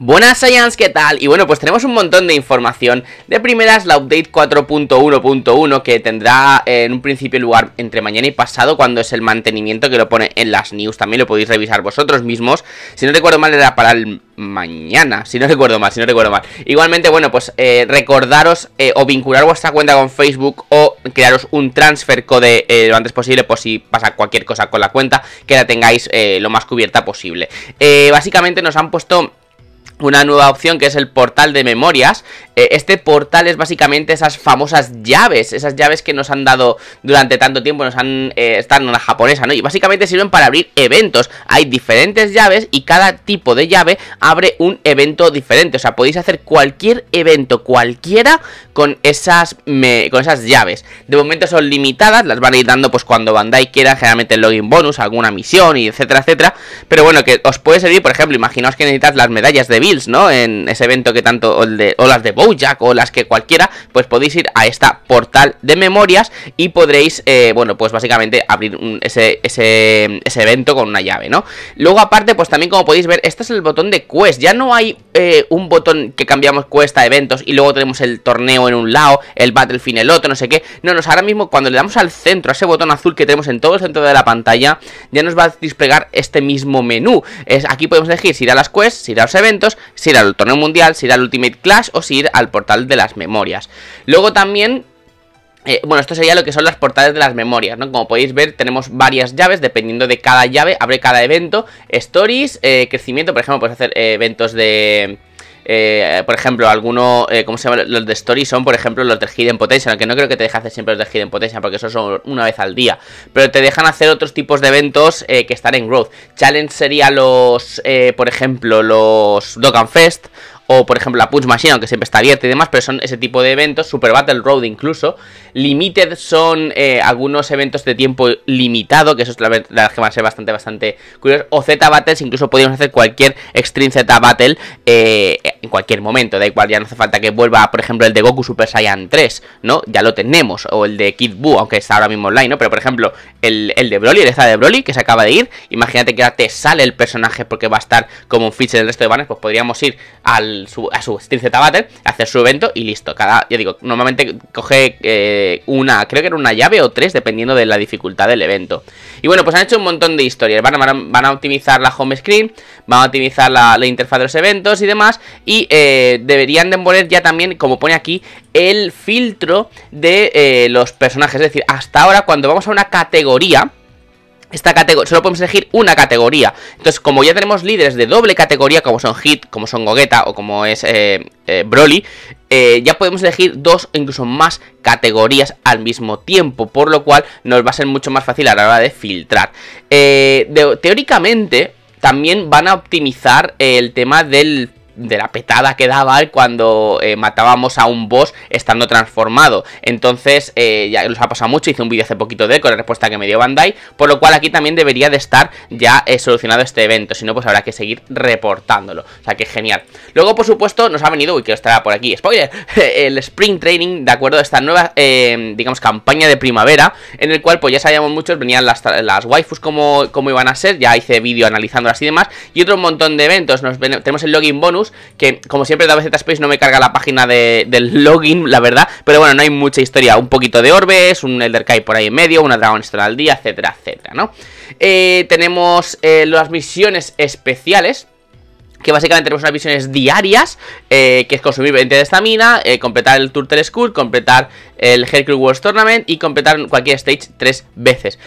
Buenas Science, ¿qué tal? Y bueno, pues tenemos un montón de información. De primeras, la update 4.1.1 que tendrá eh, en un principio lugar entre mañana y pasado, cuando es el mantenimiento que lo pone en las news. También lo podéis revisar vosotros mismos. Si no recuerdo mal, era para el mañana, si no recuerdo mal, si no recuerdo mal. Igualmente, bueno, pues eh, recordaros eh, o vincular vuestra cuenta con Facebook o crearos un transfer code lo antes posible por si pasa cualquier cosa con la cuenta, que la tengáis lo más cubierta posible. básicamente nos han puesto una nueva opción que es el portal de memorias. Eh, este portal es básicamente esas famosas llaves, esas llaves que nos han dado durante tanto tiempo, nos han estado eh, están en la japonesa, ¿no? Y básicamente sirven para abrir eventos. Hay diferentes llaves y cada tipo de llave abre un evento diferente. O sea, podéis hacer cualquier evento, cualquiera, con esas con esas llaves. De momento son limitadas, las van a ir dando pues cuando Bandai quiera, generalmente el login bonus, alguna misión y etcétera, etcétera. Pero bueno, que os puede servir, por ejemplo, imaginaos que necesitas las medallas de vida ¿no? En ese evento que tanto, o, de, las de Bojack o las que cualquiera, pues podéis ir a esta portal de memorias y podréis, eh, bueno, pues básicamente abrir ese, evento con una llave, ¿no? Luego aparte, pues también como podéis ver, este es el botón de quest, ya no hay eh, un botón que cambiamos quest a eventos y luego tenemos el torneo en un lado, el battle en el otro, no sé qué, no, nos ahora mismo cuando le damos al centro, a ese botón azul que tenemos en todo el centro de la pantalla, ya nos va a desplegar este mismo menú, es, aquí podemos elegir si ir a las quests, si ir a los eventos si ir al torneo mundial, si ir al Ultimate Clash o si ir al portal de las memorias. Luego también eh, bueno, esto sería lo que son las portales de las memorias, ¿no? Como podéis ver, tenemos varias llaves, dependiendo de cada llave, abre cada evento. Stories, eh, crecimiento, por ejemplo, puedes hacer eh, eventos de, eh, por ejemplo, algunos, eh, ¿cómo se llama? Los de Story son, por ejemplo, los de Hidden Potential, aunque no creo que te deje hacer siempre los de Hidden Potential, porque eso son una vez al día, pero te dejan hacer otros tipos de eventos eh, que están en Growth. Challenge sería los, por ejemplo, los Dokkan Fest, o por ejemplo la Punch Machine, aunque siempre está abierta y demás, pero son ese tipo de eventos, Super Battle Road incluso. Limited son algunos eventos de tiempo limitado, que eso es la verdad que va a ser bastante, bastante curioso. O Z Battles, incluso podríamos hacer cualquier Extreme Z Battle eh, en cualquier momento. Da igual, ya no hace falta que vuelva, por ejemplo, el de Goku Super Saiyan 3, ¿no? Ya lo tenemos. O el de Kid Buu, aunque está ahora mismo online, ¿no? Pero por ejemplo, el, de Broly, el estado de Broly, que se acaba de ir. Imagínate que ahora te sale el personaje porque va a estar como un feature del resto de banners. Pues podríamos ir al, su, a su Street Z Battle, hacer su evento y listo. Cada, Yo digo, normalmente coge eh, una, creo que era una llave o tres, dependiendo de la dificultad del evento. Y bueno, pues han hecho un montón de historias. Van a, van a optimizar la home screen, van a optimizar la, la interfaz de los eventos y demás. Y eh, deberían de poner ya también, como pone aquí, el filtro de eh, los personajes. Es decir, hasta ahora cuando vamos a una categoría... Esta categoría, solo podemos elegir una categoría. Entonces, como ya tenemos líderes de doble categoría, como son Hit, como son Gogeta o como es eh, Broly, ya podemos elegir dos o incluso más categorías al mismo tiempo, por lo cual nos va a ser mucho más fácil a la hora de filtrar. teóricamente, también van a optimizar el tema del de la petada que daba cuando eh, matábamos a un boss estando transformado. Entonces, eh, ya nos ha pasado mucho, hice un vídeo hace poquito de con la respuesta que me dio Bandai, por lo cual aquí también debería de estar ya eh, solucionado este evento, si no pues habrá que seguir reportándolo, o sea que genial. Luego, por supuesto, nos ha venido, uy, que estará por aquí, spoiler, el Spring Training, de acuerdo, a esta nueva, digamos, campaña de primavera, en el cual pues ya sabíamos muchos, venían las, las waifus como, como iban a ser, ya hice vídeo analizándolas y demás, y otro montón de eventos, nos, tenemos el login bonus, que como siempre la Z Space no me carga la página de, del login, la verdad, pero bueno, no hay mucha historia, un poquito de orbes, un Elder Kai por ahí en medio, una Dragonstone al día, etcétera, etcétera, ¿no? Eh, tenemos eh, las misiones especiales, que básicamente tenemos unas misiones diarias, eh, que es consumir 20 de estamina, completar el Turtle School, completar el Hercule Wars Tournament y completar cualquier stage tres veces.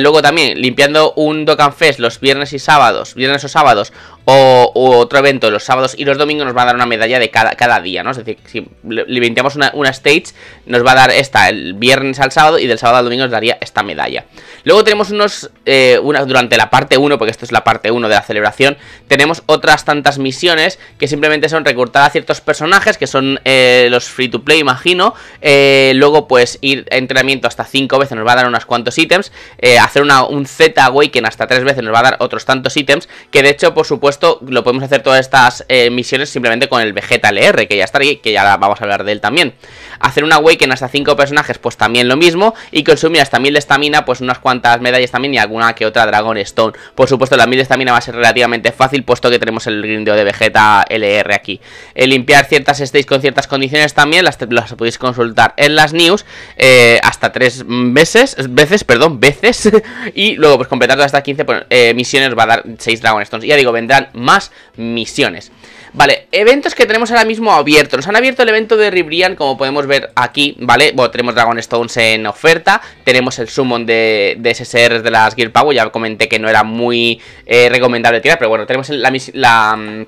luego también limpiando un Dokkan Fest los viernes y sábados, viernes o sábados, o, otro evento los sábados y los domingos nos va a dar una medalla de cada, día, ¿no? Es decir, si limitamos una, stage, nos va a dar esta el viernes al sábado y del sábado al domingo nos daría esta medalla. Luego tenemos unos, eh, durante la parte 1, porque esto es la parte 1 de la celebración, tenemos otras tantas misiones que simplemente son recortar a ciertos personajes, que son eh, los free to play, imagino. Eh, luego, pues ir a entrenamiento hasta 5 veces nos va a dar unos cuantos ítems. hacer una, un Z Awaken hasta 3 veces nos va a dar otros tantos ítems, que de hecho, por supuesto, lo podemos hacer todas estas eh, misiones simplemente con el Vegeta LR, que ya estaría que ya vamos a hablar de él también. Hacer una Awaken hasta 5 personajes, pues también lo mismo. Y consumir hasta 1000 de estamina, pues unas cuantas medallas también y alguna que otra Dragon Stone. Por supuesto, la 1000 de estamina va a ser relativamente fácil, puesto que tenemos el grindeo de Vegeta LR aquí. Eh, limpiar ciertas stays con ciertas condiciones también, las, podéis consultar en las news eh, hasta 3 veces, veces, perdón, veces. y luego, pues completar estas 15 pues, misiones va a dar 6 Dragon Stones. Ya digo, vendrán más misiones. Vale, eventos que tenemos ahora mismo abiertos. Nos han abierto el evento de Ribrian, como podemos ver aquí, ¿vale? Bueno, tenemos Dragon Stones en oferta, tenemos el summon de, de SSR de las Gear Power, ya comenté que no era muy eh, recomendable tirar, pero bueno, tenemos la... la mm,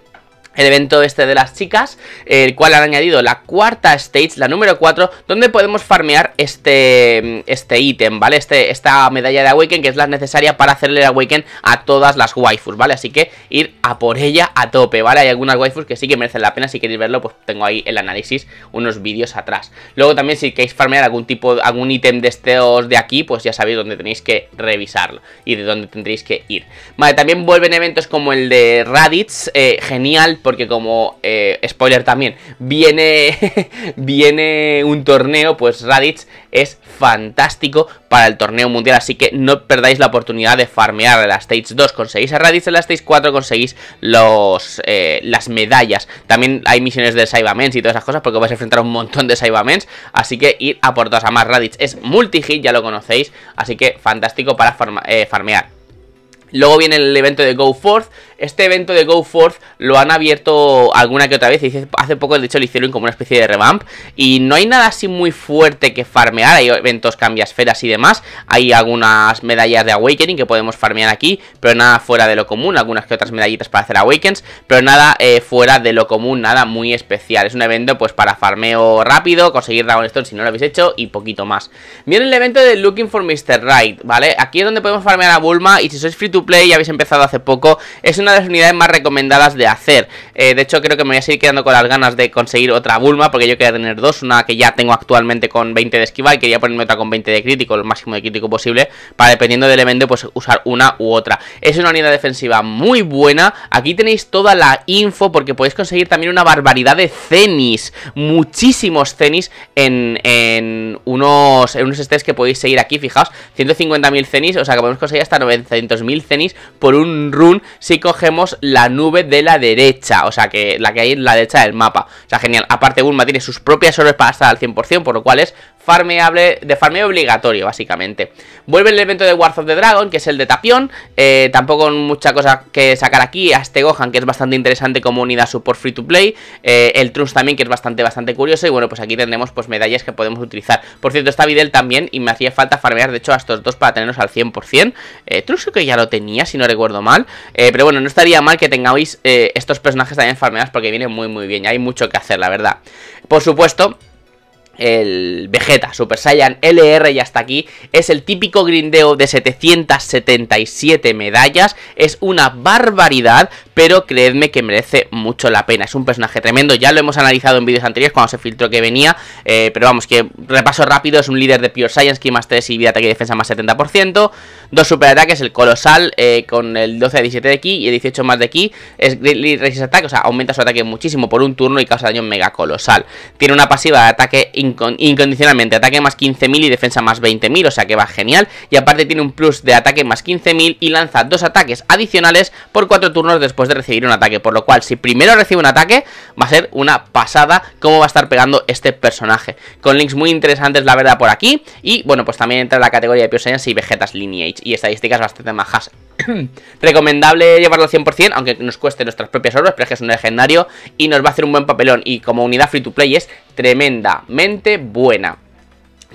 el evento este de las chicas, el cual han añadido la cuarta stage, la número 4, donde podemos farmear este este ítem, ¿vale? Este, esta medalla de Awaken, que es la necesaria para hacerle el Awaken a todas las waifus, ¿vale? Así que ir a por ella a tope, ¿vale? Hay algunas waifus que sí que merecen la pena, si queréis verlo, pues tengo ahí el análisis, unos vídeos atrás. Luego también, si queréis farmear algún tipo, algún ítem de estos de aquí, pues ya sabéis dónde tenéis que revisarlo y de dónde tendréis que ir. Vale, también vuelven eventos como el de Raditz, eh, genial, porque como, eh, spoiler también, viene, viene un torneo, pues Raditz es fantástico para el torneo mundial, así que no perdáis la oportunidad de farmear en la Stage 2, conseguís a Raditz en la Stage 4, conseguís los, eh, las medallas, también hay misiones de Saibamens y todas esas cosas, porque vais a enfrentar un montón de Saibamens, así que ir a a más Raditz, es multi-hit, ya lo conocéis, así que fantástico para eh, farmear. Luego viene el evento de Go Forth, este evento de Go Forth lo han abierto alguna que otra vez. hace poco, de hecho, lo hicieron como una especie de revamp. Y no hay nada así muy fuerte que farmear. Hay eventos cambiasferas y demás. Hay algunas medallas de Awakening que podemos farmear aquí. Pero nada fuera de lo común. Algunas que otras medallitas para hacer Awakens. Pero nada eh, fuera de lo común. Nada muy especial. Es un evento pues para farmeo rápido. Conseguir Dragon si no lo habéis hecho. Y poquito más. Miren el evento de Looking for Mr. Right. ¿Vale? Aquí es donde podemos farmear a Bulma. Y si sois free to play y habéis empezado hace poco. Es un de las unidades más recomendadas de hacer. Eh, de hecho, creo que me voy a seguir quedando con las ganas de conseguir otra Bulma, porque yo quería tener dos, una que ya tengo actualmente con 20 de esquiva y quería ponerme otra con 20 de crítico, lo máximo de crítico posible, para dependiendo del evento, pues usar una u otra. Es una unidad defensiva muy buena, aquí tenéis toda la info, porque podéis conseguir también una barbaridad de cenis, muchísimos cenis en, unos, en unos que podéis seguir aquí, fijaos, 150.000 cenis, o sea que podemos conseguir hasta 900.000 cenis por un run si cogemos la nube de la derecha, o sea, que la que hay en la derecha del mapa. O sea, genial. Aparte, Bulma tiene sus propias orbes para estar al 100%, por lo cual es farmeable, de farmeo obligatorio, básicamente. Vuelve el evento de Wars of the Dragon, que es el de Tapión. Eh, tampoco mucha cosa que sacar aquí. A Este Gohan, que es bastante interesante como unidad support free to play. Eh, el Trunks también, que es bastante, bastante curioso. Y bueno, pues aquí tendremos pues medallas que podemos utilizar. Por cierto, está Videl también. Y me hacía falta farmear, de hecho, a estos dos para tenernos al 100%. Eh, Trunks creo que ya lo tenía, si no recuerdo mal. Eh, pero bueno, no estaría mal que tengáis estos personajes también farmeados porque viene muy, muy bien. Y hay mucho que hacer, la verdad. Por supuesto, el Vegeta, Super Saiyan LR Ya está aquí, es el típico grindeo de 777 medallas, es una barbaridad, pero creedme que merece mucho la pena, es un personaje tremendo, ya lo hemos analizado en vídeos anteriores cuando se filtró que venía, eh, pero vamos, que repaso rápido, es un líder de Pure Saiyan que más 3 y vida, ataque y defensa más 70%, dos super ataques el Colosal eh, con el 12 a 17 de ki y el 18 más de ki, es Resist Attack, o sea, aumenta su ataque muchísimo por un turno y causa daño mega colosal, tiene una pasiva de ataque incondicionalmente. Ataque más 15.000 y defensa más 20.000, o sea que va genial. Y aparte tiene un plus de ataque más 15.000 y lanza dos ataques adicionales por cuatro turnos después de recibir un ataque. Por lo cual, si primero recibe un ataque, va a ser una pasada cómo va a estar pegando este personaje. Con links muy interesantes, la verdad, por aquí. Y bueno, pues también entra en la categoría de piosenas y Vegetas Lineage y estadísticas bastante majas recomendable llevarlo al 100%, aunque nos cueste nuestras propias obras, pero es que es un legendario y nos va a hacer un buen papelón. Y como unidad free to play es tremendamente buena.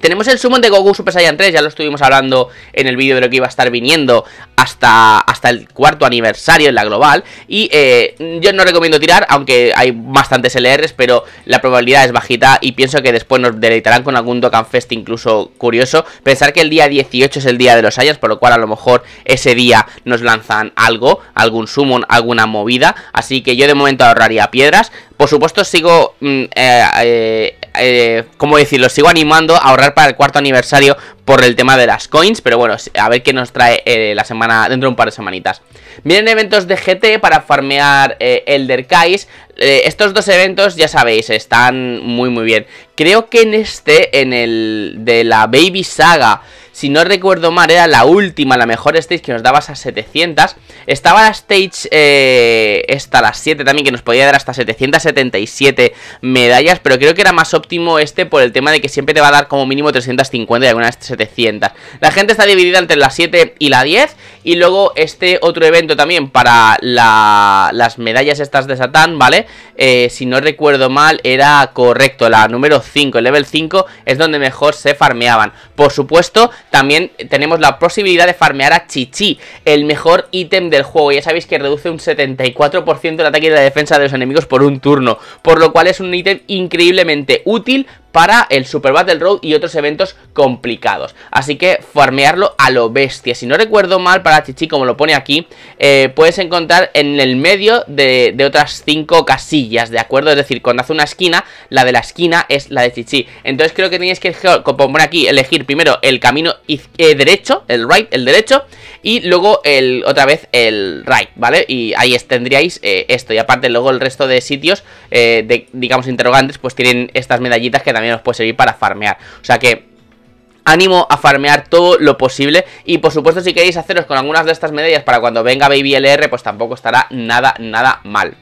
Tenemos el summon de Goku Super Saiyan 3, ya lo estuvimos hablando en el vídeo de lo que iba a estar viniendo hasta, hasta el cuarto aniversario en la global. Y eh, yo no recomiendo tirar, aunque hay bastantes LRs, pero la probabilidad es bajita y pienso que después nos deleitarán con algún Dokkan Fest incluso curioso. Pensar que el día 18 es el día de los Saiyans, por lo cual a lo mejor ese día nos lanzan algo, algún summon, alguna movida. Así que yo de momento ahorraría piedras, por supuesto, sigo. como mm, eh, eh, eh, ¿Cómo decirlo? Sigo animando a ahorrar para el cuarto aniversario por el tema de las coins. Pero bueno, a ver qué nos trae la semana. Dentro de un par de semanitas. Miren eventos de GT para farmear Elder Kais. estos dos eventos, ya sabéis, están muy, muy bien. Creo que en este, en el de la Baby Saga si no recuerdo mal, era la última, la mejor stage que nos dabas a 700. Estaba la stage eh, esta, las 7 también, que nos podía dar hasta 777 medallas, pero creo que era más óptimo este por el tema de que siempre te va a dar como mínimo 350 y algunas 700. La gente está dividida entre la 7 y la 10, y luego este otro evento también para las medallas estas de Satán, ¿vale? Eh, si no recuerdo mal, era correcto, la número 5, el level 5 es donde mejor se farmeaban. Por supuesto, también tenemos la posibilidad de farmear a Chichi, el mejor ítem del juego. Ya sabéis que reduce un 74% el ataque y la defensa de los enemigos por un turno, por lo cual es un ítem increíblemente útil para el Super Battle Road y otros eventos complicados. Así que farmearlo a lo bestia. Si no recuerdo mal, para Chichi, como lo pone aquí, eh, puedes encontrar en el medio de, otras 5 casillas, ¿de acuerdo? Es decir, cuando hace una esquina, la de la esquina es la de Chichi. Entonces creo que tenéis que, aquí, elegir primero el camino eh, derecho, el right, el derecho, y luego el, otra vez el right, ¿vale? Y ahí tendríais eh, esto. Y aparte luego el resto de sitios, eh, digamos, interrogantes, pues tienen estas medallitas que también os puede servir para farmear. O sea que ánimo a farmear todo lo posible y por supuesto si queréis haceros con algunas de estas medallas para cuando venga Baby LR pues tampoco estará nada nada mal.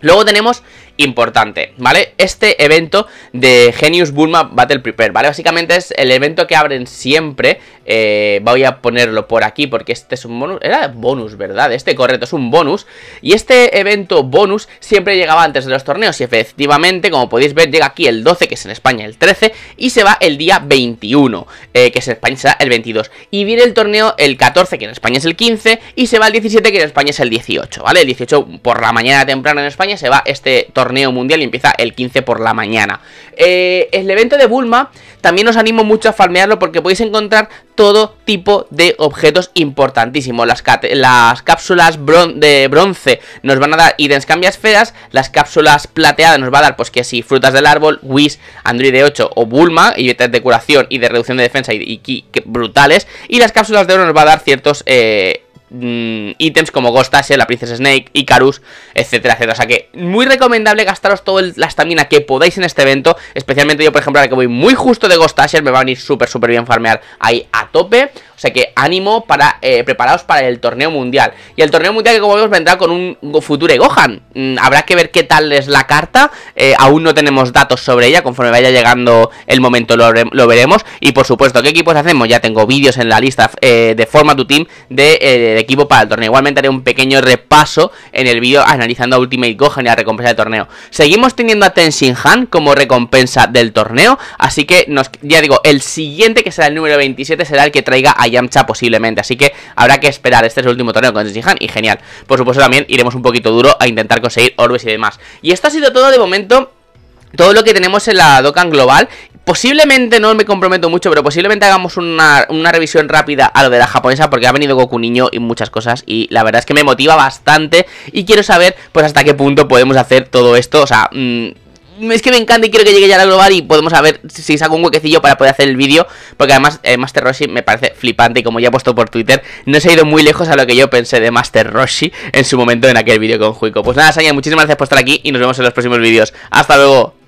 Luego tenemos importante, ¿vale? Este evento de Genius Bulma Battle Prepare, ¿vale? Básicamente es el evento que abren siempre, eh, voy a ponerlo por aquí porque este es un bonus, era bonus, ¿verdad? Este correcto, es un bonus, y este evento bonus siempre llegaba antes de los torneos y efectivamente, como podéis ver, llega aquí el 12, que es en España el 13, y se va el día 21, eh, que es en España será el 22, y viene el torneo el 14, que en España es el 15, y se va el 17, que en España es el 18, ¿vale? El 18 por la mañana temprano en España se va este torneo torneo mundial y empieza el 15 por la mañana. Eh, el evento de Bulma también os animo mucho a farmearlo porque podéis encontrar todo tipo de objetos importantísimos. Las, cápsulas de bronce nos van a dar ítems cambias feas las cápsulas plateadas nos va a dar pues que si frutas del árbol, Whis, Android 8 o Bulma, y de curación y de reducción de defensa y, brutales, y las cápsulas de oro nos va a dar ciertos... Eh, Mm, ítems como Ghost Asher, la Princess Snake, Icarus, etcétera, etcétera. O sea que muy recomendable gastaros toda la estamina que podáis en este evento. Especialmente yo, por ejemplo, ahora que voy muy justo de Ghost Asher, me va a venir súper, súper bien farmear ahí a tope. O sea que ánimo para eh, preparados para el torneo mundial. Y el torneo mundial que como vemos vendrá con un Future Gohan. Mm, habrá que ver qué tal es la carta. Eh, aún no tenemos datos sobre ella. Conforme vaya llegando el momento lo, veremos. Y por supuesto, ¿qué equipos hacemos? Ya tengo vídeos en la lista eh, de Forma tu Team de, equipo para el torneo. Igualmente haré un pequeño repaso en el vídeo analizando a Ultimate Gohan y la recompensa del torneo. Seguimos teniendo a Tenshinhan como recompensa del torneo. Así que ya digo, el siguiente que será el número 27 será el que traiga a Yamcha posiblemente. Así que habrá que esperar. Este es el último torneo con Shihan y genial. Por supuesto también iremos un poquito duro a intentar conseguir orbes y demás. Y esto ha sido todo de momento todo lo que tenemos en la Dokkan Global. Posiblemente, no me comprometo mucho, pero posiblemente hagamos una, una, revisión rápida a lo de la japonesa porque ha venido Goku Niño y muchas cosas y la verdad es que me motiva bastante y quiero saber pues hasta qué punto podemos hacer todo esto, o sea... Mmm es que me encanta y quiero que llegue ya a la global y podemos saber si saco un huequecillo para poder hacer el vídeo. Porque además eh, Master Roshi me parece flipante y como ya he puesto por Twitter, no se ha ido muy lejos a lo que yo pensé de Master Roshi en su momento en aquel vídeo con Juico. Pues nada, Sanya, muchísimas gracias por estar aquí y nos vemos en los próximos vídeos. Hasta luego.